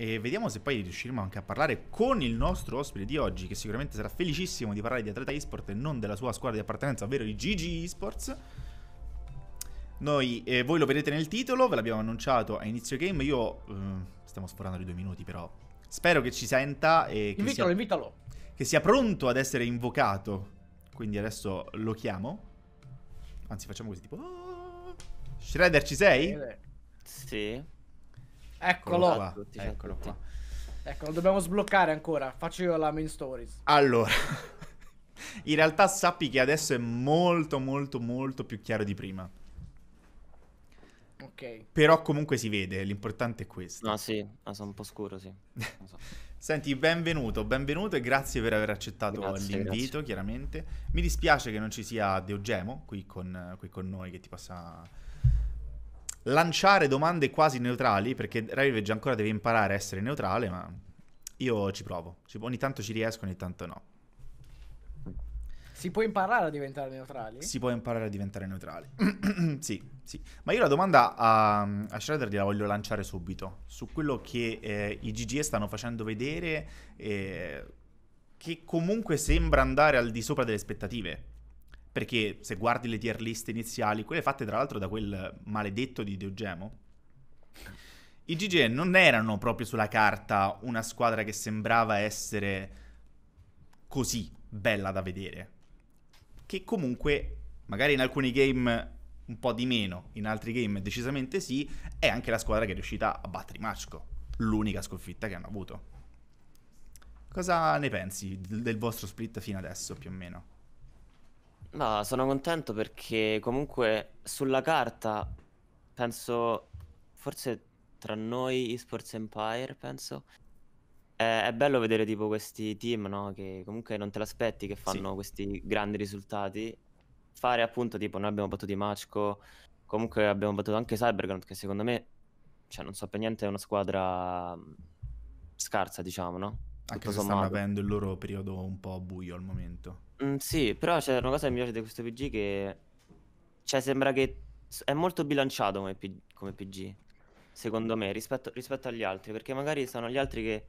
E vediamo se poi riusciremo anche a parlare con il nostro ospite di oggi, che sicuramente sarà felicissimo di parlare di atleta eSport e non della sua squadra di appartenenza, ovvero i GG eSports. Noi, eh, voi lo vedete nel titolo, ve l'abbiamo annunciato a inizio game. Io eh, stiamo sforando di due minuti, però spero che ci senta e che, invitalo, sia, invitalo. che sia pronto ad essere invocato. Quindi adesso lo chiamo. Anzi, facciamo così: tipo, oh, Shredder, ci sei? Sì. Eccolo, qua. Tutti, Eccolo tutti. qua. Ecco, lo dobbiamo sbloccare ancora. Faccio io la main stories. Allora, in realtà sappi che adesso è molto, molto, molto più chiaro di prima. Ok. Però comunque si vede, l'importante è questo. Ah sì, ah, sono un po' scuro, sì. So. Senti, benvenuto, benvenuto e grazie per aver accettato l'invito, chiaramente. Mi dispiace che non ci sia Deogemo qui con, qui con noi che ti possa lanciare domande quasi neutrali, perché Ravage ancora deve imparare a essere neutrale, ma io ci provo. ogni tanto ci riesco, ogni tanto no. Si può imparare a diventare neutrali? Si può imparare a diventare neutrali. sì, sì. Ma io la domanda a, a Shredder gliela voglio lanciare subito. Su quello che eh, i GGE stanno facendo vedere, eh, che comunque sembra andare al di sopra delle aspettative. Perché se guardi le tier list iniziali, quelle fatte tra l'altro da quel maledetto di Diogemo, i GG non erano proprio sulla carta una squadra che sembrava essere così bella da vedere. Che comunque, magari in alcuni game un po' di meno, in altri game decisamente sì, è anche la squadra che è riuscita a battere Machko, l'unica sconfitta che hanno avuto. Cosa ne pensi del vostro split fino adesso più o meno? Ma sono contento perché comunque sulla carta penso forse tra noi esports empire penso è, è bello vedere tipo questi team no? che comunque non te l'aspetti che fanno sì. questi grandi risultati fare appunto tipo noi abbiamo battuto i Machco comunque abbiamo battuto anche Cyberground che secondo me cioè non so per niente è una squadra scarsa diciamo no? Anche se stanno avendo il loro periodo un po' buio al momento. Mm, sì, però c'è una cosa che mi piace di questo PG che... Cioè, sembra che è molto bilanciato come, P... come PG, secondo me, rispetto, rispetto, agli altri. Perché magari sono gli altri che...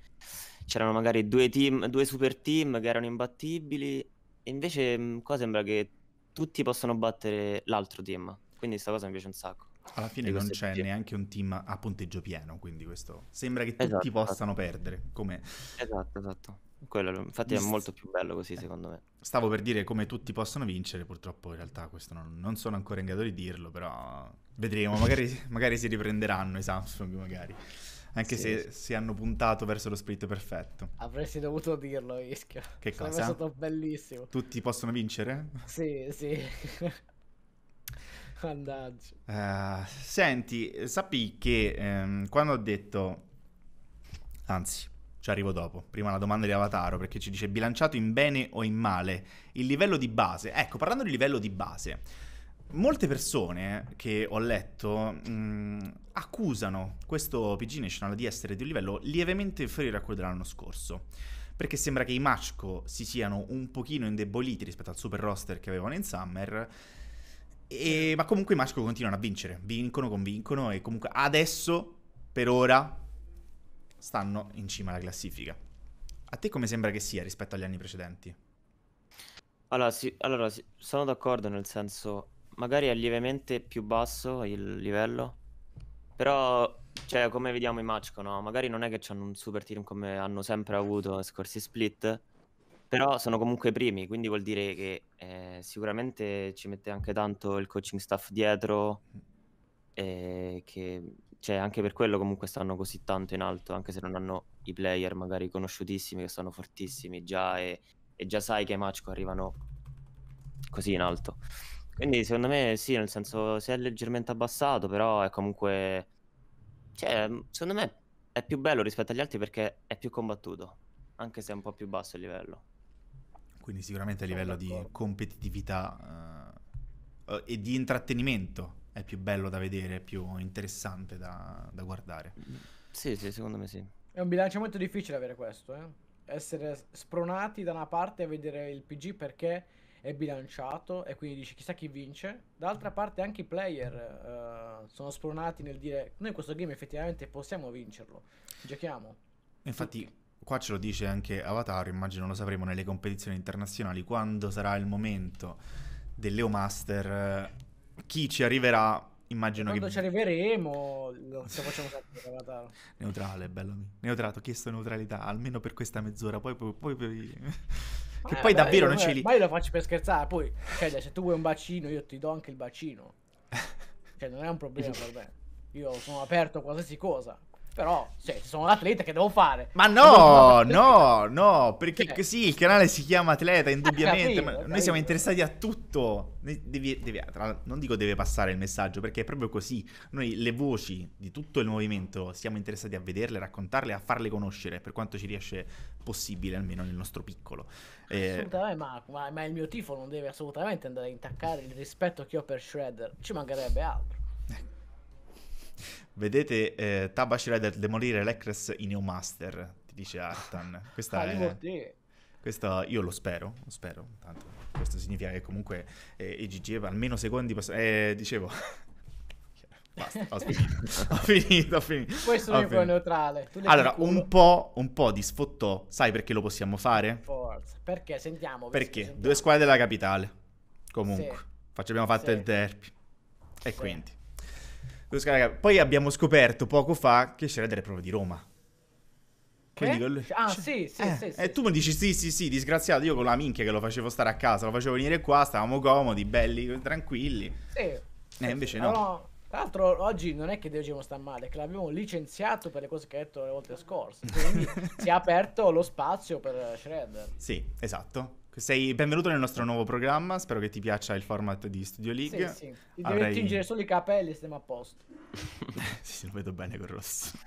C'erano magari due, team, due super team che erano imbattibili. E invece mm, qua sembra che tutti possano battere l'altro team. Quindi questa cosa mi piace un sacco. Alla fine non c'è più. neanche un team a punteggio pieno, quindi questo sembra che esatto, tutti esatto. possano esatto. perdere. Come... Esatto, esatto. Quello, infatti è molto più bello così eh, secondo me. Stavo per dire come tutti possono vincere, purtroppo in realtà questo non, non sono ancora in grado di dirlo, però vedremo, magari, magari si riprenderanno i Samsung, magari. Anche sì, se, sì. se hanno puntato verso lo split perfetto. Avresti dovuto dirlo, Ischio. Che cosa? È stato bellissimo. Tutti possono vincere? Sì, sì. Mannaggia. Uh, senti, sappi che ehm, quando ho detto... Anzi, ci arrivo dopo. Prima la domanda di Avataro, perché ci dice bilanciato in bene o in male. Il livello di base. Ecco, parlando di livello di base, molte persone che ho letto mh, mm, accusano questo PG National di essere di un livello lievemente inferiore a quello dell'anno scorso. Perché sembra che i Machko si siano un pochino indeboliti rispetto al super roster che avevano in Summer e, ma comunque i Muscle continuano a vincere. Vincono, convincono e comunque adesso, per ora, stanno in cima alla classifica. A te come sembra che sia rispetto agli anni precedenti? Allora, sì, allora sì, sono d'accordo nel senso, magari è lievemente più basso il livello, però, cioè, come vediamo i Machko, no? Magari non è che hanno un super team come hanno sempre avuto nei scorsi split, però sono comunque i primi, quindi vuol dire che eh, sicuramente ci mette anche tanto il coaching staff dietro, eh, che cioè, anche per quello comunque stanno così tanto in alto, anche se non hanno i player magari conosciutissimi, che sono fortissimi già e, e già sai che i Machko arrivano così in alto. Quindi secondo me sì, nel senso si è leggermente abbassato, però è comunque... Cioè, mm, secondo me è più bello rispetto agli altri perché è più combattuto, anche se è un po' più basso il livello. Quindi sicuramente a livello di competitività uh, e di intrattenimento è più bello da vedere, è più interessante da, da guardare. Sì, sì, secondo me sì. È un bilancio molto difficile avere questo, eh? essere spronati da una parte a vedere il PG perché è bilanciato e quindi dici chissà chi vince, dall'altra parte anche i player uh, sono spronati nel dire noi questo game effettivamente possiamo vincerlo, giochiamo. Infatti Tutti. Qua ce lo dice anche Avatar, immagino lo sapremo nelle competizioni internazionali, quando sarà il momento dell'EO Master, eh, chi ci arriverà, immagino quando che... Quando ci arriveremo, lo facciamo sapere Avatar. Neutrale, bello mio. Neutrale, ho chiesto neutralità, almeno per questa mezz'ora, poi... poi, poi... Eh, che eh, poi beh, davvero io, non ce li... Ma io lo faccio per scherzare, poi, cioè, se tu vuoi un bacino, io ti do anche il bacino. Cioè, non è un problema per me. Io sono aperto a qualsiasi cosa. Però, cioè, sono l'atleta che devo fare. Ma no, no, no, perché cioè. sì, il canale si chiama Atleta, indubbiamente, capito, ma noi siamo interessati a tutto. Devi, devi, non dico deve passare il messaggio, perché è proprio così. Noi le voci di tutto il movimento siamo interessati a vederle, raccontarle, a farle conoscere, per quanto ci riesce possibile, almeno nel nostro piccolo. Eh, assolutamente, eh, ma, ma, ma il mio tifo non deve assolutamente andare a intaccare il rispetto che ho per Shredder, ci mancherebbe altro. Vedete eh, Tabash Rider demolire Lecres in Neomaster, ti dice Artan. Questa ah, è... Questo io lo spero, lo spero, tanto questo significa che comunque eh, EGG almeno secondi... Poss- eh, dicevo, Basta, ho finito, ho finito, ho finito. Questo è un neutrale. Allora, un po', un po', di sfottò, sai perché lo possiamo fare? Forza. Perché? Sentiamo. Perché? Sentiamo. Due squadre della capitale, comunque. Sì. Facciamo, abbiamo fatto sì. il derby. E sì. quindi... Poi abbiamo scoperto poco fa che Shredder è proprio di Roma. Eh? Quello... Ah, sì, sì, eh, sì, eh, sì. E tu mi dici sì, sì, sì, disgraziato. Io con la minchia che lo facevo stare a casa, lo facevo venire qua, stavamo comodi, belli, tranquilli. Sì. Eh, sì, invece sì. no. no. Tra l'altro oggi non è che Deogemo sta male, che l'abbiamo licenziato per le cose che ha detto le volte scorse, quindi si è aperto lo spazio per Shredder. Sì, esatto. Sei benvenuto nel nostro nuovo programma, spero che ti piaccia il format di Studio League. Sì, sì. Ti devi Avrei... tingere solo i capelli, stiamo a posto. sì, sì, lo vedo bene col rosso.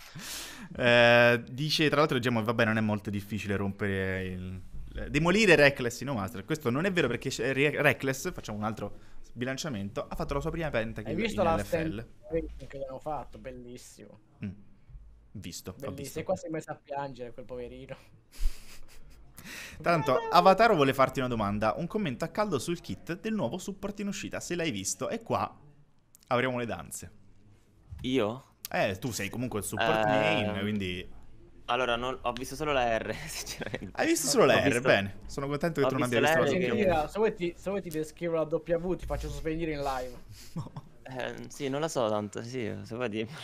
eh, dice, tra l'altro, diciamo, vabbè, non è molto difficile rompere il... Eh, demolire Reckless in Omaster. Questo non è vero perché Re- Reckless, facciamo un altro bilanciamento, ha fatto la sua prima pentakill Hai visto la NFL. che abbiamo fatto, bellissimo. Mm. Visto, bellissimo. Visto. E qua si è messo a piangere quel poverino. Tanto, Avataro vuole farti una domanda. Un commento a caldo sul kit del nuovo support in uscita, se l'hai visto. E qua avremo le danze. Io? Eh, tu sei comunque il support eh... main, ehm, quindi... Allora, non... ho visto solo la R, sinceramente. Hai visto solo ho la visto... R, bene. Sono contento che ho tu non abbia visto la R. Se vuoi ti, se vuoi ti descrivo la W, ti faccio svenire in live. Eh, sì, non la so tanto, sì, se vuoi dirmelo.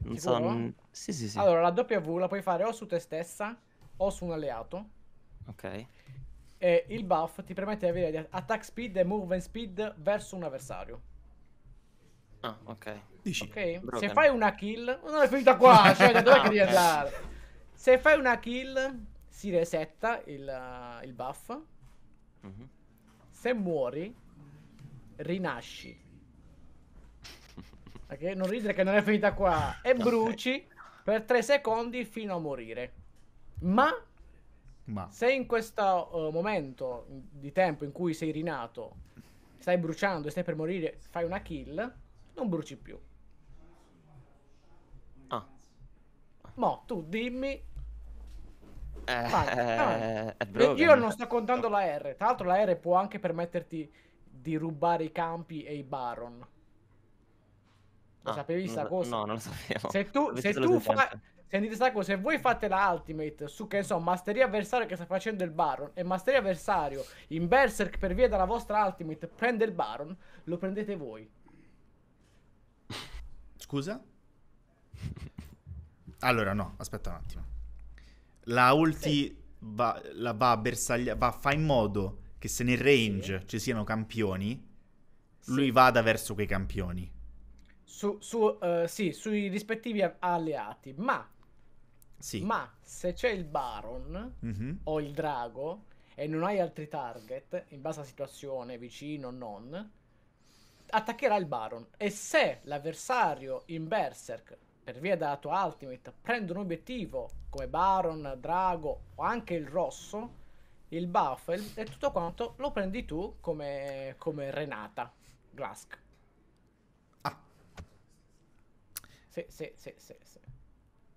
Non so... Mm, sì, sì, sì. Allora, la W la puoi fare o su te stessa o su un alleato. Ok. E il buff ti permette di avere attack speed e movement speed verso un avversario. Ah, ok. Dici. Ok. Broken. Se fai una kill, non è finita qua, cioè da dove devi ah, andare? Se fai una kill si resetta il, uh, il buff. Mm-hmm. Se muori rinasci. Ok, non ridere che non è finita qua e bruci per 3 secondi fino a morire. Ma, Ma. se in questo uh, momento di tempo in cui sei rinato, stai bruciando e stai per morire, fai una kill, non bruci più. Ah. Mo, tu dimmi eh, ah, eh, io non sto contando no. la R. Tra l'altro, la R può anche permetterti di rubare i campi e i baron. Lo ah, sapevi sta cosa? No, non lo sapevo. Se tu, se tu, fa, Sentite sta se voi fate la ultimate su che insomma masteria avversario che sta facendo il Baron e masteria avversario in Berserk per via della vostra ultimate prende il Baron, lo prendete voi. Scusa? Allora no, aspetta un attimo. La ulti sì. va, la va a bersagliare, va, fa in modo che se nel range sì. ci siano campioni, sì. lui vada verso quei campioni su, su uh, sì, sui rispettivi alleati, ma sì. Ma se c'è il Baron mm-hmm. o il Drago e non hai altri target, in base alla situazione, vicino o non, attaccherà il Baron. E se l'avversario in Berserk, per via della tua Ultimate, prende un obiettivo come Baron, Drago o anche il Rosso, il buff e tutto quanto lo prendi tu come, come Renata Glask. Ah. Sì, sì, sì, sì, sì.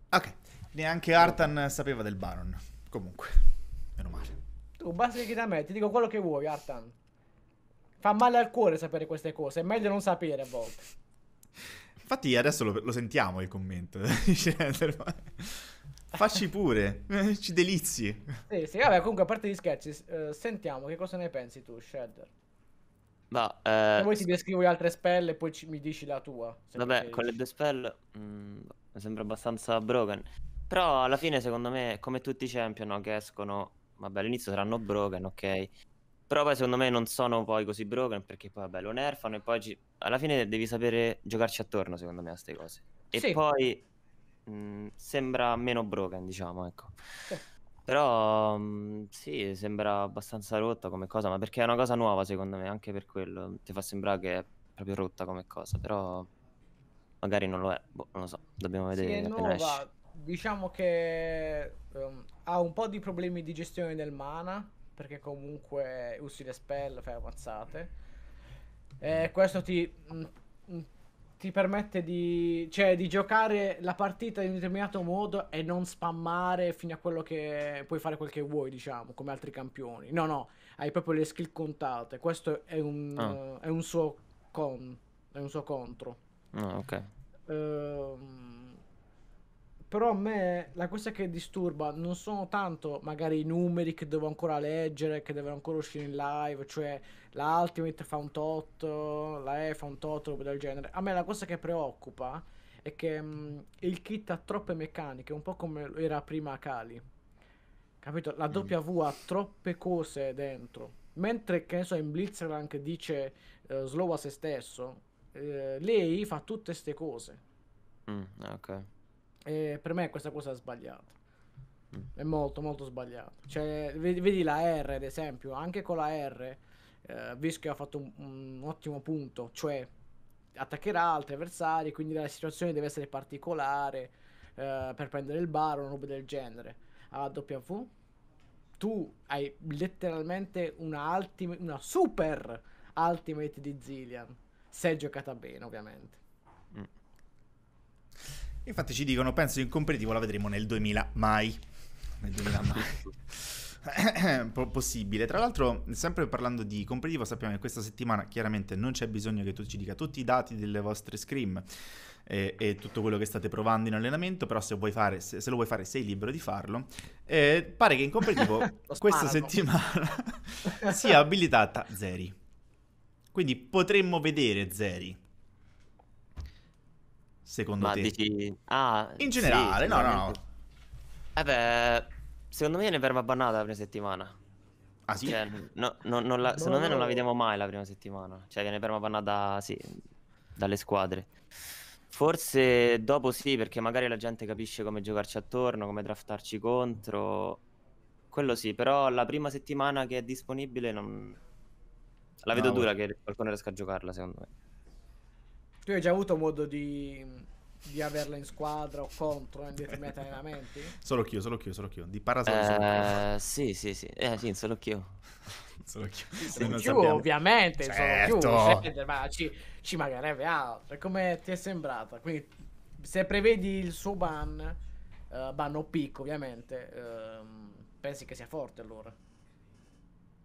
Ok. Neanche Artan sapeva del Baron. Comunque, meno male. Tu basta che da me, ti dico quello che vuoi, Artan. Fa male al cuore sapere queste cose, è meglio non sapere a volte. Infatti adesso lo, lo sentiamo il commento. Facci pure, ci delizi. Sì, sì, vabbè, comunque a parte gli scherzi, eh, sentiamo che cosa ne pensi tu, Shredder. No, eh, poi ti descrivo le altre spell e poi ci, mi dici la tua. Vabbè, con le due spell mh, mm, mi sembra abbastanza broken. Però alla fine, secondo me, come tutti i champion no, che escono, vabbè, all'inizio saranno broken, ok. Però poi secondo me non sono poi così broken perché poi vabbè, lo nerfano e poi ci... alla fine devi sapere giocarci attorno, secondo me, a queste cose. E sì. poi mh, mm, sembra meno broken, diciamo, ecco. Sì. Però mh, mm, sì, sembra abbastanza rotta come cosa, ma perché è una cosa nuova, secondo me, anche per quello. Ti fa sembrare che è proprio rotta come cosa, però magari non lo è, boh, non lo so, dobbiamo vedere. Sì, è nuova, diciamo che um, ha un po' di problemi di gestione del mana, perché comunque usi le spell, fai avanzate. E questo ti, mh, mm, mm, ti permette di, cioè, di giocare la partita in un determinato modo e non spammare fino a quello che puoi fare quel che vuoi, diciamo, come altri campioni. No, no, hai proprio le skill contate. Questo è un, ah. uh, è un suo con, è un suo contro. Ah, ok. Ehm... Um, però a me la cosa che disturba non sono tanto magari i numeri che devo ancora leggere, che devono ancora uscire in live, cioè la Ultimate fa un tot, la E fa un tot, roba del genere. A me la cosa che preoccupa è che mh, mm, il kit ha troppe meccaniche, un po' come era prima Kali. Capito? La mm. W ha troppe cose dentro. Mentre che ne so, in Blitzcrank dice eh, slow a se stesso, eh, lei fa tutte queste cose. Mm, ok. E per me questa cosa è sbagliata. Mm. È molto, molto sbagliata. Cioè, vedi, vedi, la R, ad esempio, anche con la R, eh, Vischio ha fatto un, un, ottimo punto, cioè attaccherà altri avversari, quindi la situazione deve essere particolare eh, per prendere il bar o una roba del genere. A W tu hai letteralmente una, ultima, una super ultimate di Zillian, se giocata bene ovviamente. Infatti ci dicono, penso in competitivo la vedremo nel 2000, mai. Nel 2000 mai. Possibile. Tra l'altro, sempre parlando di competitivo, sappiamo che questa settimana chiaramente non c'è bisogno che tu ci dica tutti i dati delle vostre scrim e, e tutto quello che state provando in allenamento, però se, fare, se, se lo vuoi fare sei libero di farlo. Eh, pare che in competitivo questa settimana sia abilitata Zeri. Quindi potremmo vedere Zeri Secondo Ma te? Dici... Ah, in generale, sì, no, no, no. Eh beh, secondo me viene verba bannata la prima settimana. Ah sì? Cioè, no, no, non la, secondo me non la vediamo mai la prima settimana. Cioè viene perma bannata, sì, dalle squadre. Forse dopo sì, perché magari la gente capisce come giocarci attorno, come draftarci contro. Quello sì, però la prima settimana che è disponibile non... La vedo no, dura che qualcuno riesca a giocarla, secondo me. Tu hai già avuto modo di, di averla in squadra o contro in determinati allenamenti? Solo Chio, solo Chio, solo Chio. Di Parasol uh, solo Sì, sì, sì. Eh, sì, solo Chio. solo Chio. Sì, non Chio ovviamente, certo. solo Chio. Certo. Ma ci, ci mancherebbe altro. Come ti è sembrata? Quindi, se prevedi il suo ban, uh, ban o picco ovviamente, uh, pensi che sia forte allora?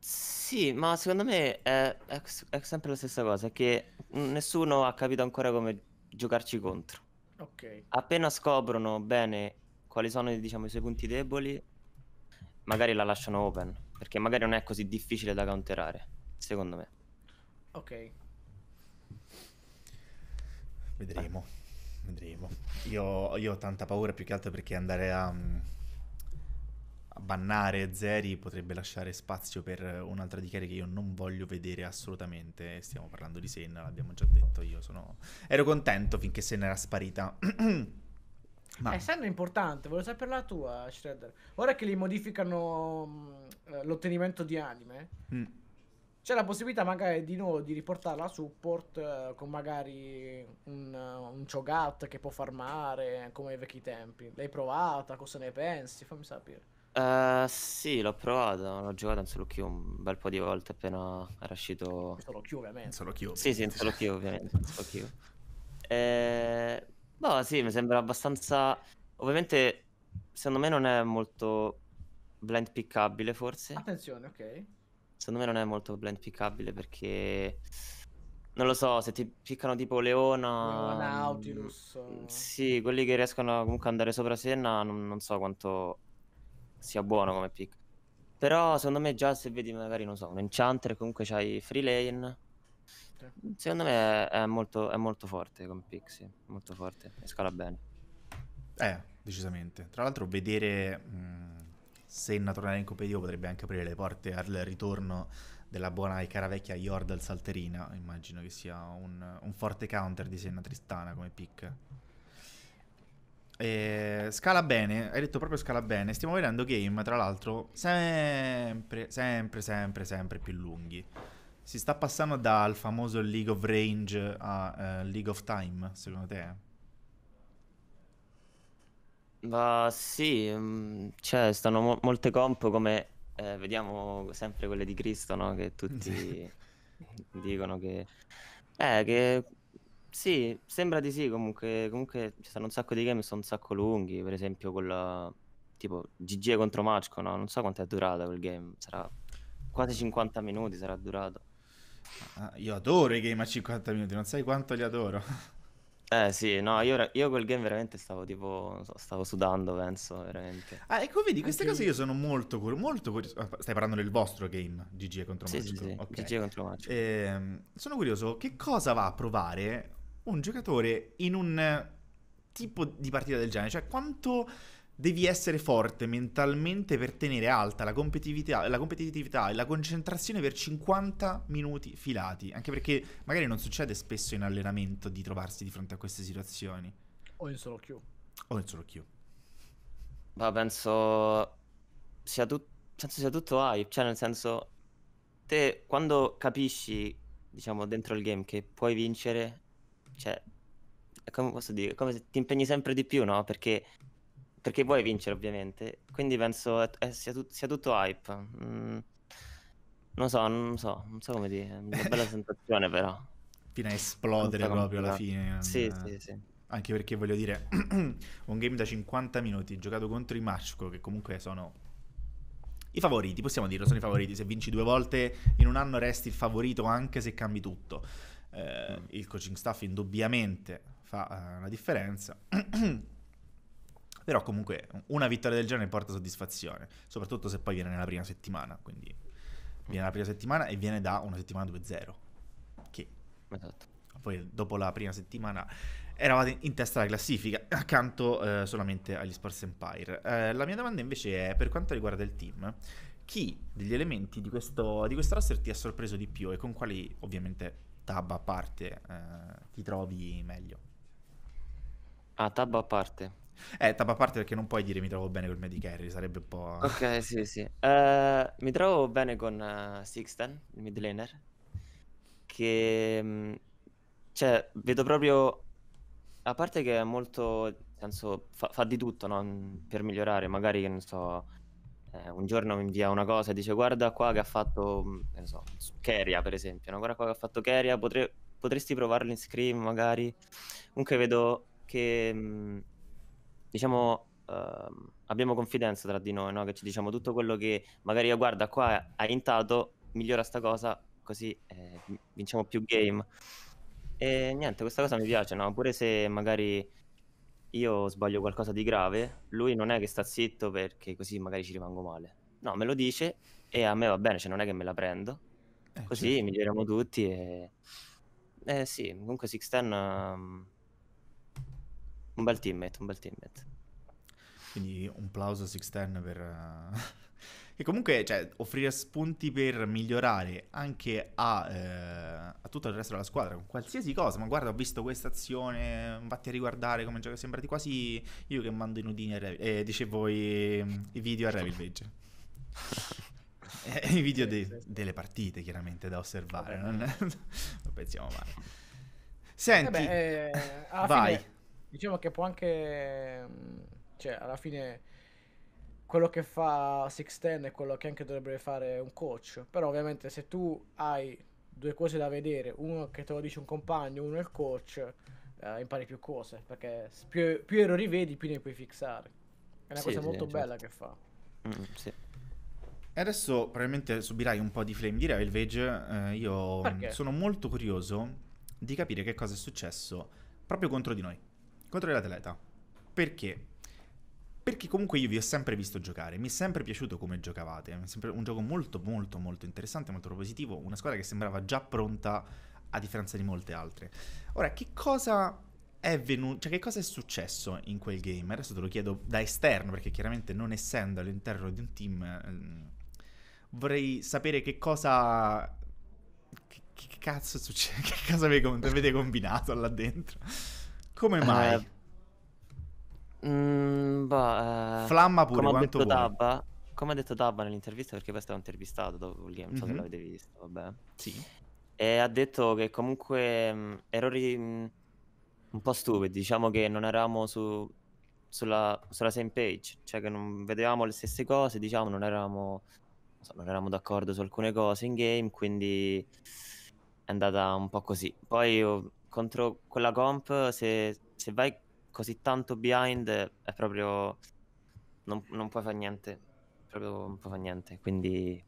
Sì sì, ma secondo me è, è, è sempre la stessa cosa, che nessuno ha capito ancora come giocarci contro. Ok. Appena scoprono bene quali sono diciamo, i suoi punti deboli, magari la lasciano open, perché magari non è così difficile da counterare, secondo me. Ok. Vedremo, vedremo. Io, io ho tanta paura più che altro perché andare a mm, bannare Zeri potrebbe lasciare spazio per eh, un'altra di che io non voglio vedere assolutamente. Stiamo parlando di Senna, l'abbiamo già detto. Io sono... ero contento finché Senna era sparita. Ma... Eh, Senna è importante, volevo sapere la tua, Shredder. Ora che li modificano mh, mm, eh, l'ottenimento di anime, mm. c'è la possibilità magari di nuovo di riportarla a support eh, con magari un, eh, un Chogat che può farmare come ai vecchi tempi. L'hai provata? Cosa ne pensi? Fammi sapere. Uh, sì, l'ho provato, l'ho giocato in solo Q un bel po' di volte appena era uscito. In solo Q ovviamente. Solo Q. Sì, sì, in solo Q ovviamente. In solo Q. Eh, boh, sì, mi sembra abbastanza... Ovviamente, secondo me non è molto blend pickabile forse. Attenzione, ok. Secondo me non è molto blend pickabile perché... Non lo so, se ti piccano tipo Leona... Leona Nautilus. Mm, sì, quelli che riescono comunque ad andare sopra Senna, non, non so quanto sia buono come pick. Però secondo me già se vedi magari, non so, un Enchanter, comunque c'hai Free Lane, Secondo me è molto, è molto forte come pick, sì. molto forte e scala bene. Eh, decisamente. Tra l'altro vedere mh, Senna tornare in Coppa potrebbe anche aprire le porte al ritorno della buona e cara vecchia Yordal Salterina. Immagino che sia un, un forte counter di Senna Tristana come pick. Eh, scala bene, hai detto proprio scala bene. Stiamo vedendo game, tra l'altro, sempre, sempre, sempre, sempre più lunghi. Si sta passando dal famoso League of Range a uh, League of Time, secondo te? Ma sì, mm, cioè, stanno mo molte comp come eh, vediamo sempre quelle di Cristo, no? Che tutti dicono che... Eh, che sì, sembra di sì comunque, comunque ci stanno un sacco di game, sono un sacco lunghi, per esempio quella tipo GG contro Machko, no? non so quanto è durato quel game, sarà quasi 50 minuti sarà durato. Ah, ah, io adoro i game a 50 minuti, non sai quanto li adoro. Eh sì, no, io, io quel game veramente stavo tipo, stavo sudando, penso, veramente. Ah, ecco, vedi, queste Anche cose io sono molto curioso, molto curioso. Ah, stai parlando del vostro game, GG contro sì, Magico. Sì, sì. Okay. GG contro Magico. Eh, sono curioso, che cosa va a provare un giocatore in un eh, tipo di partita del genere? Cioè, quanto devi essere forte mentalmente per tenere alta la competitività, la competitività, e la concentrazione per 50 minuti filati? Anche perché magari non succede spesso in allenamento di trovarsi di fronte a queste situazioni. O in solo Q. O in solo Q. Ma penso sia, tut- penso sia tutto hype, cioè nel senso, te quando capisci, diciamo, dentro il game che puoi vincere cioè, come posso dire, come se ti impegni sempre di più, no? Perché, perché vuoi vincere, ovviamente. Quindi penso eh, eh sia, tu, sia, tutto hype. Mm, non so, non so, non so come dire, una bella sensazione però. Fino a esplodere so proprio alla fine. Eh. Sì, sì, sì. Anche perché voglio dire, un game da 50 minuti giocato contro i Mashko, che comunque sono i favoriti, possiamo dirlo, sono i favoriti. Se vinci due volte in un anno resti il favorito anche se cambi tutto eh, il coaching staff indubbiamente fa eh, una differenza. Però comunque una vittoria del genere porta soddisfazione, soprattutto se poi viene nella prima settimana, quindi viene la prima settimana e viene da una settimana 2-0. Che esatto. poi dopo la prima settimana eravate in testa alla classifica, accanto eh, solamente agli Sports Empire. Eh, la mia domanda invece è per quanto riguarda il team. Chi degli elementi di questo, di questo roster ti ha sorpreso di più e con quali ovviamente tab a parte eh, ti trovi meglio. Ah, tab a parte. Eh, tab a parte perché non puoi dire mi trovo bene col Medicarry, sarebbe un po'... Eh. Ok, sì, sì. Uh, mi trovo bene con uh, Sixten, il mid laner, che... Mm, cioè, vedo proprio... A parte che è molto... Senso, fa, fa di tutto no? per migliorare, magari che non so eh, un giorno mi invia una cosa e dice guarda qua che ha fatto, mm, che so, Keria per esempio, no? guarda qua che ha fatto Keria, potre- potresti provarlo in Scream magari. Comunque vedo che, mm, diciamo, Uh, abbiamo confidenza tra di noi, no? che ci diciamo tutto quello che magari io guarda qua ha intato, migliora sta cosa, così eh, vinciamo più game. E niente, questa cosa mi piace, no? pure se magari io sbaglio qualcosa di grave, lui non è che sta zitto perché così magari ci rimango male. No, me lo dice e a me va bene, cioè non è che me la prendo. Eh, così certo. miglioriamo tutti e... Eh sì, comunque Sixten... Um... Un bel teammate, un bel teammate. Quindi un plauso a Sixten per... Eh, e comunque, cioè, offrire spunti per migliorare anche a, eh, a, tutto il resto della squadra con qualsiasi cosa. Ma guarda, ho visto questa azione, vatti a riguardare come gioca. Sembrati quasi io che mando i nudini a eh, dicevo i, i video a Revilvage. eh, I video de- delle partite, chiaramente, da osservare. Vabbè. Non, non pensiamo male. Senti, Vabbè, eh, vai. Fine, diciamo che può anche... Cioè, alla fine quello che fa 610 è quello che anche dovrebbe fare un coach. Però ovviamente se tu hai due cose da vedere, uno che te lo dice un compagno, uno è il coach, eh, impari più cose, perché più, più, errori vedi più ne puoi fissare. È una sì, cosa sì, molto certo. bella che fa. Mm, sì. E adesso probabilmente subirai un po' di flame di Railvage. Eh, io Perché? sono molto curioso di capire che cosa è successo proprio contro di noi, contro l'atleta. Perché perché comunque io vi ho sempre visto giocare, mi è sempre piaciuto come giocavate, è sempre un gioco molto molto molto interessante, molto propositivo, una squadra che sembrava già pronta a differenza di molte altre. Ora, che cosa è venuto, cioè che cosa è successo in quel game? Adesso te lo chiedo da esterno, perché chiaramente non essendo all'interno di un team, ehm, vorrei sapere che cosa... Che, che cazzo succede? Che cosa avete, avete combinato là dentro? Come eh, mai? Uh Mm, boh, eh, Flamma pure come quanto vuoi. Dabba, come ha detto Dabba nell'intervista, perché questo è un intervistato dopo il game, non so mm-hmm. se mhm. l'avete visto, vabbè. Sì. E ha detto che comunque mh, mm, errori mh, mm, un po' stupidi, diciamo che non eravamo su, sulla, sulla, same page, cioè che non vedevamo le stesse cose, diciamo non eravamo, non, so, non eravamo d'accordo su alcune cose in game, quindi è andata un po' così. Poi io, contro quella comp, se, se vai così tanto behind è proprio... Non, non puoi fare niente. Proprio non puoi fare niente. Quindi...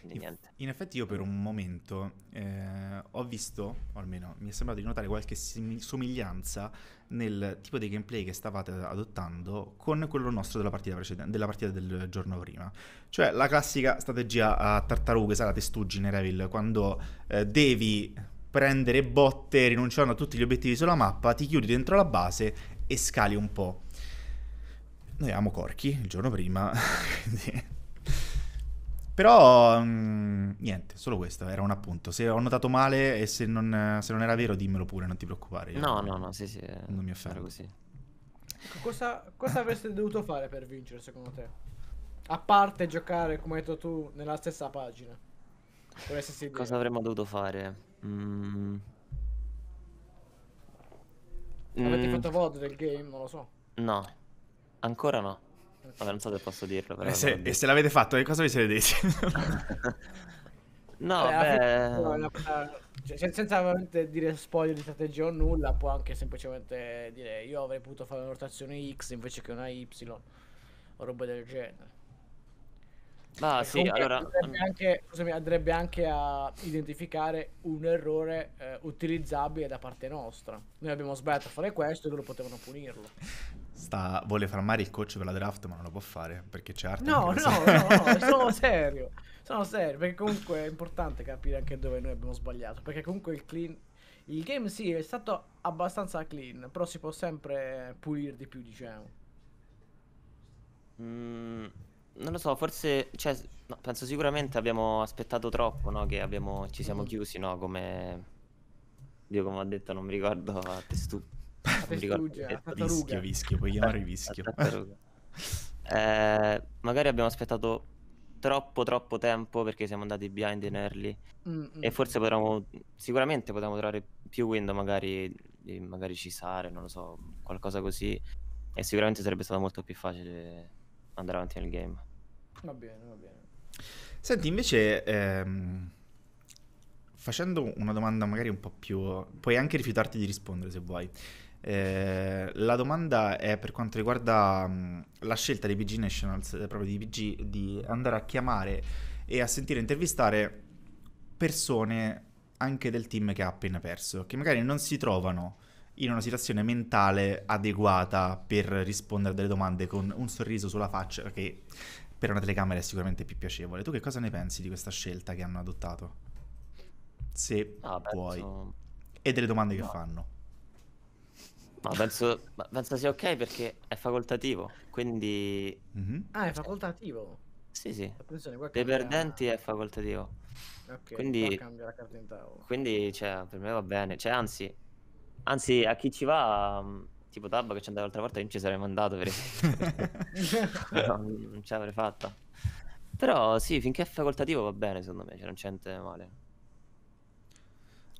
quindi niente. in effetti io per un momento eh, ho visto, o almeno mi è sembrato di notare qualche sim- somiglianza nel tipo di gameplay che stavate adottando con quello nostro della partita precedente, della partita del giorno prima. Cioè la classica strategia a tartarughe, sarà testuggine, Revil, quando eh, devi prendere botte, rinunciando a tutti gli obiettivi sulla mappa, ti chiudi dentro la base e scali un po'. Noi avevamo Corchi il giorno prima, Però, mh, mm, niente, solo questo, era un appunto. Se ho notato male e se non, se non era vero dimmelo pure, non ti preoccupare. No, no, no, sì, sì. Non mi offendo. così. Cosa, cosa avreste dovuto fare per vincere, secondo te? A parte giocare, come hai detto tu, nella stessa pagina. Cosa avremmo dovuto fare? Mm. Avete mm. fatto voto del game? Non lo so. No, ancora no. Vabbè, non so se posso dirlo. Però eh, e, se, e se l'avete fatto, che cosa vi siete detti? no, eh, beh... Cioè, senza veramente dire spoiler di strategia o nulla, può anche semplicemente dire io avrei potuto fare una rotazione X invece che una Y o roba del genere. Ma sì, allora... Andrebbe mm. anche, scusami, andrebbe anche a identificare un errore eh, utilizzabile da parte nostra. Noi abbiamo sbagliato a fare questo e loro potevano punirlo. Sta, vuole farmare il coach per la draft, ma non lo può fare perché c'è arte. No, no, no, no, sono serio. Sono serio, perché comunque è importante capire anche dove noi abbiamo sbagliato. Perché comunque il clean. Il game sì è stato abbastanza clean, però si può sempre pulire di più, diciamo. Mmm non lo so, forse, cioè, no, penso sicuramente abbiamo aspettato troppo, no? Che abbiamo, ci siamo mm-hmm. chiusi, no? Come, Dio come ha detto, non mi ricordo a testu... Non mi ricordo. Vischio, vischio, vischio, puoi chiamare vischio. eh, magari abbiamo aspettato troppo troppo tempo perché siamo andati behind in early mm, mm. e forse potremmo sicuramente potremmo trovare più window magari magari Cisare non lo so qualcosa così e sicuramente sarebbe stato molto più facile andare avanti nel game. Va bene, va bene. Senti, invece, ehm, facendo una domanda magari un po' più... puoi anche rifiutarti di rispondere se vuoi. Eh, la domanda è per quanto riguarda mh, mm, la scelta di PG Nationals, eh, proprio di PG, di andare a chiamare e a sentire intervistare persone anche del team che ha appena perso, che magari non si trovano in una situazione mentale adeguata per rispondere a delle domande con un sorriso sulla faccia che per una telecamera è sicuramente più piacevole. Tu che cosa ne pensi di questa scelta che hanno adottato? Se ah, puoi. E delle domande no. che fanno. Ma penso, penso, sia ok perché è facoltativo, quindi... Mm-hmm. Ah, è facoltativo? Sì, sì. Attenzione, Dei perdenti è facoltativo. Ok, quindi, quindi cioè, per me va bene. Cioè, anzi, Anzi, a chi ci va, mm, tipo Dabba che ci andava l'altra volta, io non ci sarei mandato per non ce l'avrei fatta. Però sì, finché è facoltativo va bene, secondo me, cioè non c'è niente male.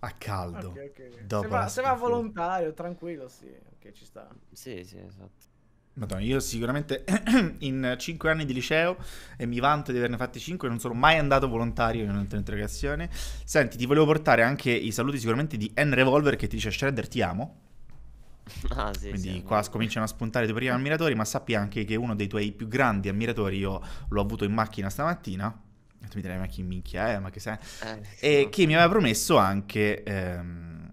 A caldo. Okay, okay. Se, va, se va, volontario, tranquillo, sì, che okay, ci sta. Sì, sì, esatto. Madonna, io sicuramente in 5 anni di liceo e mi vanto di averne fatti 5, non sono mai andato volontario in un'altra interrogazione. Senti, ti volevo portare anche i saluti sicuramente di N Revolver che ti dice Shredder ti amo. Ah, sì, Quindi sì, qua cominciano a spuntare i tuoi primi mm. ammiratori, ma sappi anche che uno dei tuoi più grandi ammiratori io l'ho avuto in macchina stamattina. Tu mi direi ma chi minchia, eh, ma che sei? Eh, e no. che mi aveva promesso anche ehm,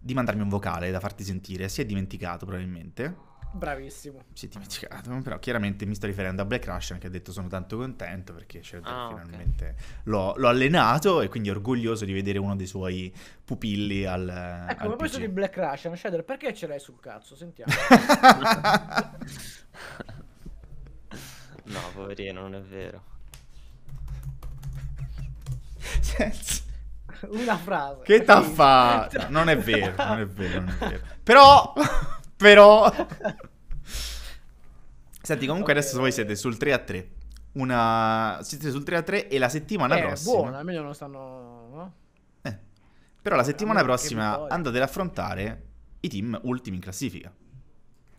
di mandarmi un vocale da farti sentire, si è dimenticato probabilmente. Bravissimo. Si è dimenticato, però chiaramente mi sto riferendo a Black Russian che ha detto sono tanto contento perché ah, finalmente okay. l'ho, l'ho, allenato e quindi orgoglioso di vedere uno dei suoi pupilli al Ecco, a proposito di Black Russian, Shader, perché ce l'hai sul cazzo? Sentiamo. no, poverino, non è vero. Senza una frase. Che taffa! No, non è vero, non è vero, non è vero. Però però... Senti, comunque okay. adesso voi siete sul 3 a 3. Una... Siete sul 3 a 3 e la settimana eh, prossima... buono almeno non stanno... No? Eh. Però la settimana prossima andate ad affrontare i team ultimi in classifica.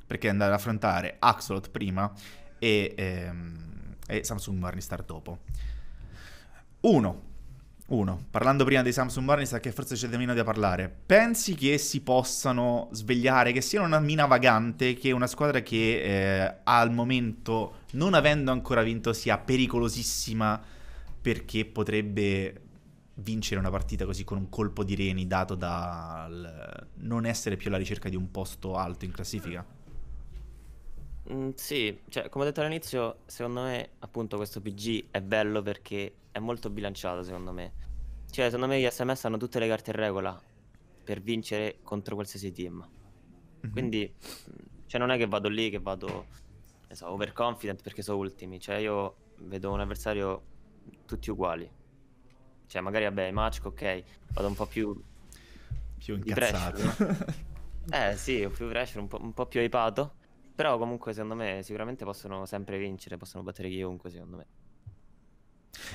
Perché andate ad affrontare Axolot prima e, ehm, e Samsung Morningstar dopo. Uno, uno, parlando prima dei Samsung Barney, sa che forse c'è meno da parlare. Pensi che si possano svegliare, che siano una mina vagante, che una squadra che eh, al momento, non avendo ancora vinto, sia pericolosissima perché potrebbe vincere una partita così con un colpo di reni dato dal non essere più alla ricerca di un posto alto in classifica? Mm, sì, cioè, come ho detto all'inizio, secondo me appunto questo PG è bello perché è molto bilanciato, secondo me. Cioè, secondo me gli SMS hanno tutte le carte in regola per vincere contro qualsiasi team. Mm-hmm. Quindi, mm, cioè, non è che vado lì, che vado, ne so, overconfident perché sono ultimi. Cioè, io vedo un avversario tutti uguali. Cioè, magari, vabbè, match, ok, vado un po' più... Più incazzato. Pressure, no? eh, sì, più pressure, un po', un po' più ipato però comunque secondo me sicuramente possono sempre vincere, possono battere chiunque secondo me.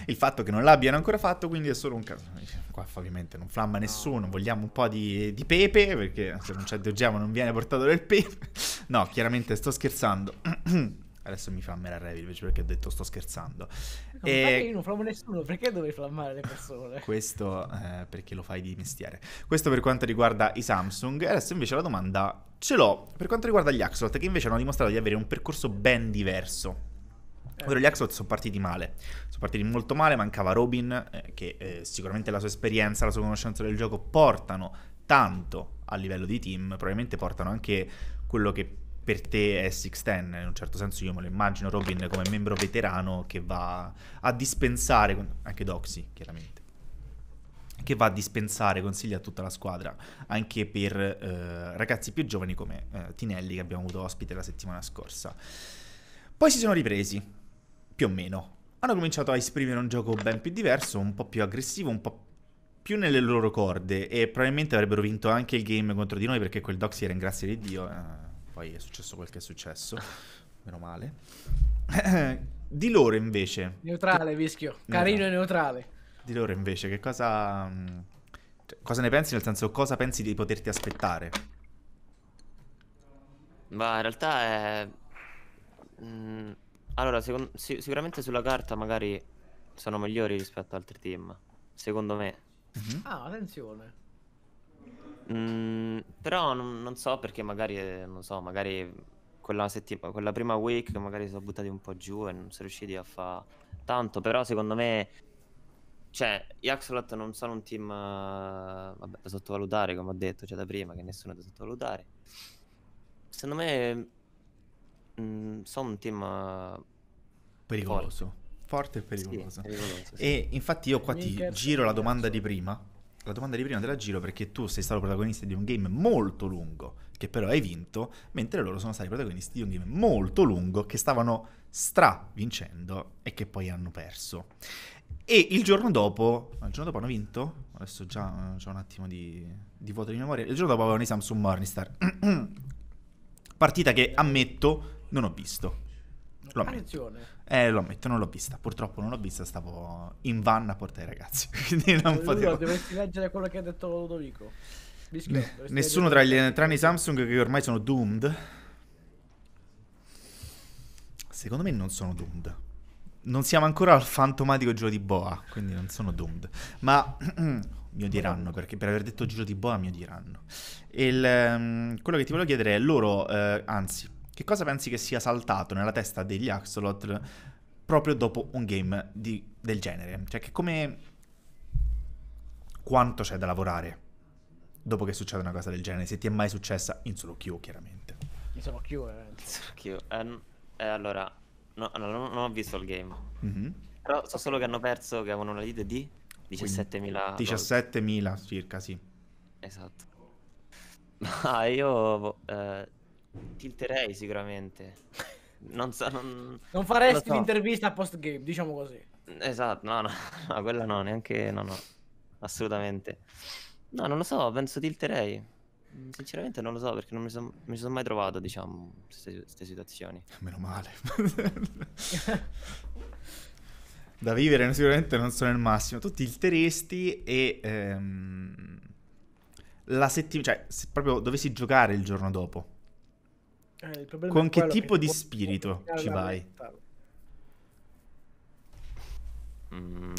Il fatto che non l'abbiano ancora fatto, quindi è solo un caso. Qua ovviamente non flamma nessuno, vogliamo un po' di, di pepe, perché se non c'è De Gemo non viene portato del pepe. No, chiaramente sto scherzando. Adesso mi fammerà Revil invece perché ho detto sto scherzando. No, e... Io non flammo nessuno, perché dovrei flammare le persone? Questo eh, perché lo fai di mestiere. Questo per quanto riguarda i Samsung. Adesso invece la domanda ce l'ho per quanto riguarda gli Axolot che invece hanno dimostrato di avere un percorso ben diverso. Eh. Ovvero gli Axolot sono partiti male, sono partiti molto male, mancava Robin eh, che eh, sicuramente la sua esperienza, la sua conoscenza del gioco portano tanto a livello di team, probabilmente portano anche quello che per te è Sixten, in un certo senso io me lo immagino Robin come membro veterano che va a dispensare, anche Doxy chiaramente, che va a dispensare consigli a tutta la squadra, anche per eh, ragazzi più giovani come eh, Tinelli che abbiamo avuto ospite la settimana scorsa. Poi si sono ripresi, più o meno. Hanno cominciato a esprimere un gioco ben più diverso, un po' più aggressivo, un po' più nelle loro corde e probabilmente avrebbero vinto anche il game contro di noi perché quel Doxy era in grazia di Dio. Eh poi è successo quel che è successo, meno male. di loro invece... Neutrale, che... Vischio, carino no. e neutrale. Di loro invece, che cosa... Mm, cioè, cosa ne pensi? Nel senso, cosa pensi di poterti aspettare? Ma in realtà è... Mm, allora, secondo... sicuramente sulla carta magari sono migliori rispetto ad altri team, secondo me. Mm-hmm. Ah, attenzione. Mm, però non, non, so perché magari, eh, non so, magari quella, settima, quella prima week magari si sono buttati un po' giù e non si riusciti a fare tanto, però secondo me... Cioè, gli Axolot non sono un team uh, vabbè, da sottovalutare, come ho detto già da prima, che nessuno è da sottovalutare. Secondo me mh, mm, sono un team uh, pericoloso. Forte. forte e pericoloso. Sì, pericoloso sì. E infatti io qua ti giro la domanda di prima la domanda di prima te la giro perché tu sei stato protagonista di un game molto lungo, che però hai vinto, mentre loro sono stati protagonisti di un game molto lungo che stavano stra-vincendo e che poi hanno perso. E il giorno dopo, il giorno dopo hanno vinto, adesso già eh, ho un attimo di, di vuoto di memoria, il giorno dopo avevano i Samsung Morningstar. Partita che ammetto non ho visto. Lo ammetto. Attenzione. Eh, lo ammetto, non l'ho vista. Purtroppo non l'ho vista, stavo in van a portare i ragazzi. Quindi non eh, potevo. Dovresti leggere quello che ha detto Ludovico. Biscotto, Nessuno tra, gli, tranne Samsung che ormai sono doomed. Secondo me non sono doomed. Non siamo ancora al fantomatico giro di boa, quindi non sono doomed. Ma mi odieranno perché per aver detto giro di boa mi odieranno. Il, ehm, quello che ti volevo chiedere è loro, uh, anzi, che cosa pensi che sia saltato nella testa degli Axolot proprio dopo un game di, del genere? Cioè, che come... quanto c'è da lavorare dopo che succede una cosa del genere? Se ti è mai successa in solo Q, chiaramente. In solo Q, In solo Q. Eh, eh, allora, no, no, non ho visto il game. Mm-hmm. Però so solo che hanno perso, che avevano una lead di 17.000. 17.000 circa, sì. Esatto. Ma ah, io... Boh, eh Tilterei sicuramente. Non so, non... non faresti so. l'intervista post game, diciamo così. Esatto, no, no, no, quella no, neanche, no, no, assolutamente. No, non lo so, penso tilterei. Mm, sinceramente non lo so perché non mi sono son mai trovato, diciamo, queste situazioni. Meno male. da vivere sicuramente non sono il massimo. Tu tilteresti e ehm, la settimana, cioè se proprio dovessi giocare il giorno dopo, eh, Con che tipo che di spirito ci vai? Mm.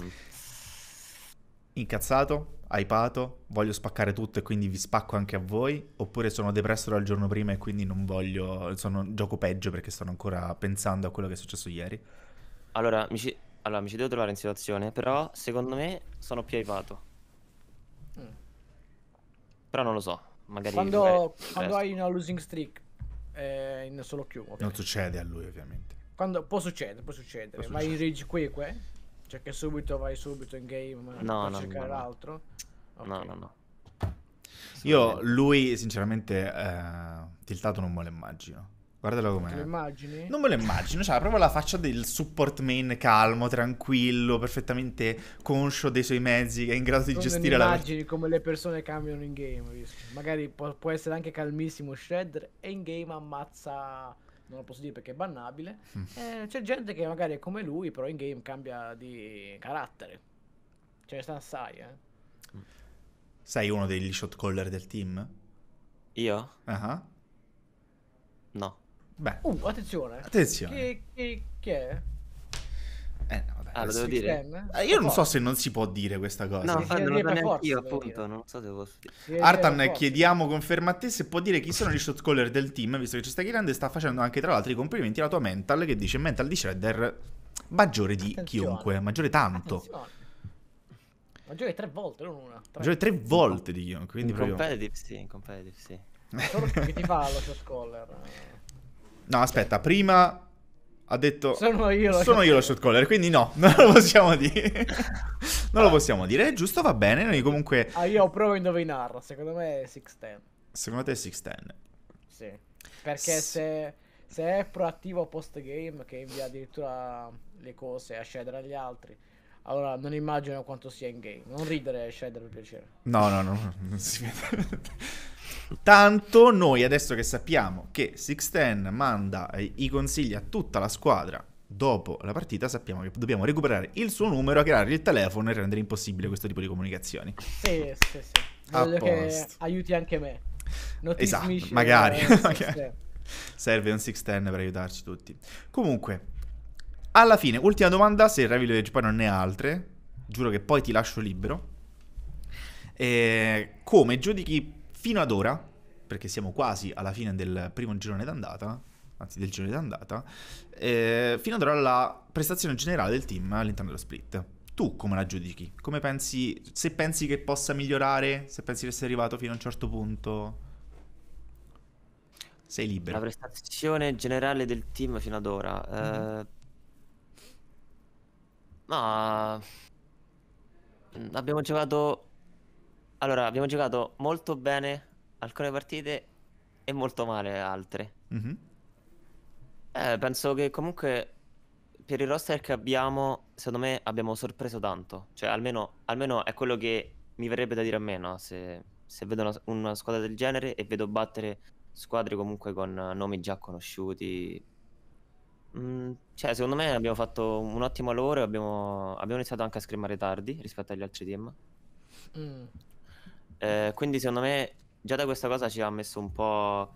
Incazzato? Hypato? Voglio spaccare tutto e quindi vi spacco anche a voi? Oppure sono depresso dal giorno prima e quindi non voglio... Sono, gioco peggio perché sto ancora pensando a quello che è successo ieri? Allora mi, ci, allora, mi ci devo trovare in situazione, però secondo me sono più hypato. Mm. Però non lo so. Magari quando, magari quando hai una losing streak eh, in solo queue. Ovviamente. Non succede a lui, ovviamente. Quando, può succedere, può succedere, può ma in Rage Quake, cioè che subito vai subito in game no, no, cercare no, altro. Okay. No, no, no. Io lui, sinceramente, eh, tiltato non me lo immagino. Guardalo com'è. Te lo immagini? Non me lo immagino, cioè proprio la faccia del support main calmo, tranquillo, perfettamente conscio dei suoi mezzi, è in grado di non gestire la... Non immagini come le persone cambiano in game, magari può, può essere anche calmissimo Shredder e in game ammazza non lo posso dire perché è bannabile. Mm. Eh, c'è gente che magari è come lui, però in game cambia di carattere. Ce cioè, ne sta assai, eh. Sei uno degli shot caller del team? Io? Ah. Uh-huh. No. Beh. Uh, attenzione. Attenzione. Che, che, che è? Eh, no, vabbè, ah, lo devo dire. Eh, io non so se non si può dire questa cosa. No, infatti, non lo so io, appunto. Non so se posso dire. Artan, chiediamo conferma a te se può dire chi sono gli shot caller del team, visto che ci stai chiedendo e sta facendo anche, tra l'altro, i complimenti alla tua mental, che dice mental di Shredder maggiore di attenzione. chiunque, maggiore tanto. Attenzione. Maggiore tre volte, non una. Tre. Maggiore tre volte di chiunque, quindi in proprio... competitive sì, in competitive sì. Solo che ti fa lo shot caller. No, aspetta, prima ha detto sono io, sono io lo shot caller, quindi no, non lo possiamo dire. non lo possiamo dire, giusto? Va bene, noi comunque Ah, io provo a indovinarlo, secondo me è 610. Secondo te è 610? Sì. Perché S- se se è proattivo post game che invia addirittura le cose a scendere agli altri allora, non immagino quanto sia in game. Non ridere, Shredder, per piacere. No, no, no, non si vede. Tanto noi adesso che sappiamo che Sixten manda eh, i consigli a tutta la squadra dopo la partita, sappiamo che dobbiamo recuperare il suo numero, creare il telefono e rendere impossibile questo tipo di comunicazioni. Sì, sì, sì. Voglio che aiuti anche me. Non esatto, magari. Eh, magari. Serve un Sixten per aiutarci tutti. Comunque, alla fine, ultima domanda, se Rai Village poi non ne ha altre, giuro che poi ti lascio libero. E eh, come giudichi fino ad ora, perché siamo quasi alla fine del primo girone d'andata, anzi del girone d'andata, eh, fino ad ora la prestazione generale del team all'interno dello split. Tu come la giudichi? Come pensi, se pensi che possa migliorare, se pensi che sia arrivato fino a un certo punto? Sei libero. La prestazione generale del team fino ad ora... Mm-hmm. Eh ma mm, abbiamo giocato allora, abbiamo giocato molto bene alcune partite e molto male altre. Mm-hmm. Eh, penso che comunque per il roster che abbiamo, secondo me abbiamo sorpreso tanto. Cioè, almeno, almeno è quello che mi verrebbe da dire a me, no? se, se, vedo una, una, squadra del genere e vedo battere squadre comunque con nomi già conosciuti, Mm, cioè, secondo me abbiamo fatto un ottimo lavoro e abbiamo, abbiamo iniziato anche a scrimmare tardi rispetto agli altri team. Mm. Eh, quindi, secondo me, già da questa cosa ci ha messo un po'.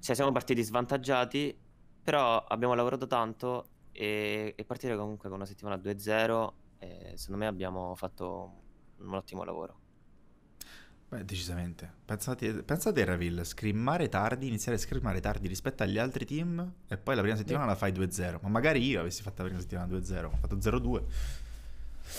Cioè, siamo partiti svantaggiati, però abbiamo lavorato tanto e, e partire comunque con una settimana 2-0, eh, secondo me abbiamo fatto un ottimo lavoro. Beh, decisamente. Pensate, pensate a Ravil, scrimmare tardi, iniziare a scrimmare tardi rispetto agli altri team e poi la prima settimana la fai 2-0. Ma magari io avessi fatto la prima settimana 2-0, ho fatto 0-2.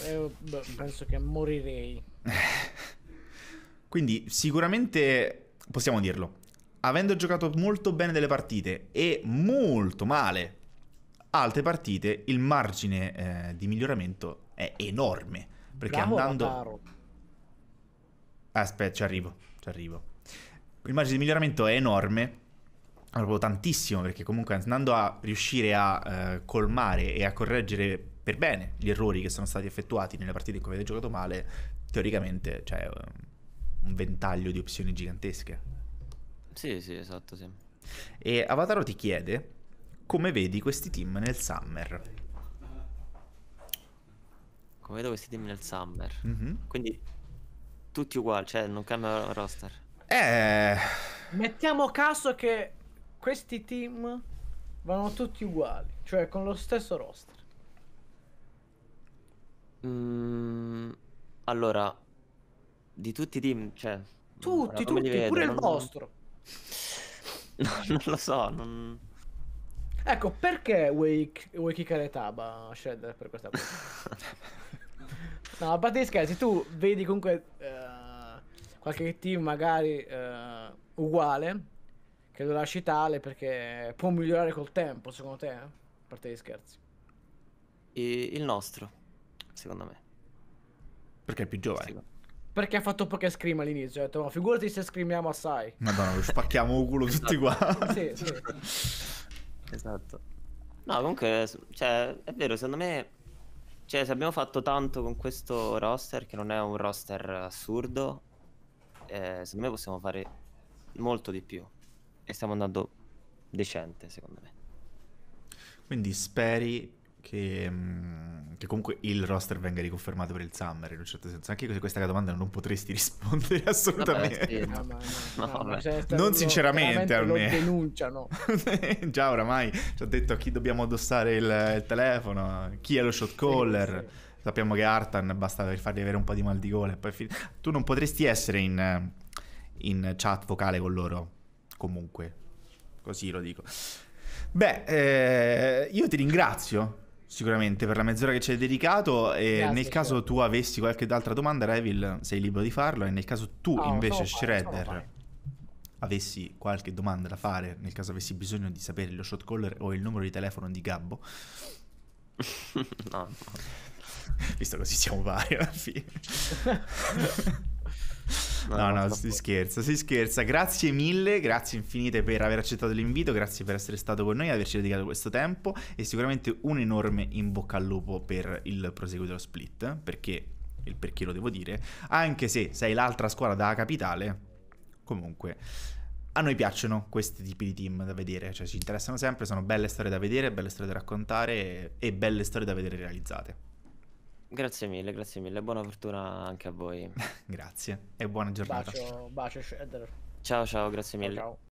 Eh, beh, penso che morirei. Quindi sicuramente possiamo dirlo. Avendo giocato molto bene delle partite e molto male altre partite, il margine eh, di miglioramento è enorme. Perché Bravo andando... Lataro. Aspetta, ci arrivo, ci arrivo. Il margine di miglioramento è enorme, proprio tantissimo, perché comunque andando a riuscire a uh, colmare e a correggere per bene gli errori che sono stati effettuati nelle partite in cui avete giocato male, teoricamente c'è cioè, un ventaglio di opzioni gigantesche. Sì, sì, esatto, sì. E Avataro ti chiede come vedi questi team nel summer. Come vedo questi team nel summer? Mm-hmm. Quindi tutti uguali, cioè non cambia roster. Eh. Mettiamo caso che questi team vanno tutti uguali, cioè con lo stesso roster. Mm, allora, di tutti i team, cioè... Tutti, tutti, vedo, pure non... il vostro. no, non lo so, non... Ecco, perché vuoi, vuoi chiccare Taba, scendere per questa cosa? no, a parte gli scherzi, tu vedi comunque qualche team magari eh, uguale che lo lasci tale perché può migliorare col tempo, secondo te? Eh? A parte gli scherzi. E il nostro, secondo me. Perché è più giovane. Secondo. Perché ha fatto poche scream all'inizio, ho detto no, figurati se scrimiamo assai. Madonna, lo spacchiamo un culo esatto. tutti qua. sì, sì. Esatto. No, comunque, cioè, è vero, secondo me cioè, se abbiamo fatto tanto con questo roster, che non è un roster assurdo, eh, secondo me possiamo fare molto di più. E stiamo andando decente, secondo me. Quindi speri che, mm, che, comunque il roster venga riconfermato per il Summer in un certo senso. Anche se questa domanda non potresti rispondere assolutamente. Vabbè, sì, no. No, no, vabbè. Cioè, non sinceramente almeno. Lo denunciano. Già oramai ci ha detto a chi dobbiamo addossare il, il telefono, chi è lo shot caller. Sì, sì. Sappiamo che Artan è bastato per fargli avere un po' di mal di gola. Fin- tu non potresti essere in, in chat vocale con loro. Comunque, così lo dico. Beh, eh, io ti ringrazio sicuramente per la mezz'ora che ci hai dedicato e Grazie, nel caso certo. tu avessi qualche altra domanda, Revil, sei libero di farlo e nel caso tu no, invece, Shredder, fare, avessi qualche domanda da fare, nel caso avessi bisogno di sapere lo shot caller o il numero di telefono di Gabbo. no, no. Visto così siamo vari alla fine. no, no, si scherza, si scherza. Grazie mille, grazie infinite per aver accettato l'invito, grazie per essere stato con noi, e averci dedicato questo tempo e sicuramente un enorme in bocca al lupo per il proseguo dello split, perché il perché lo devo dire, anche se sei l'altra squadra da capitale, comunque a noi piacciono questi tipi di team da vedere, cioè ci interessano sempre, sono belle storie da vedere, belle storie da raccontare e belle storie da vedere realizzate. Grazie mille, grazie mille, buona fortuna anche a voi. grazie e buona giornata. Bacio, bacio Shredder. Ciao ciao, grazie mille. ciao. ciao.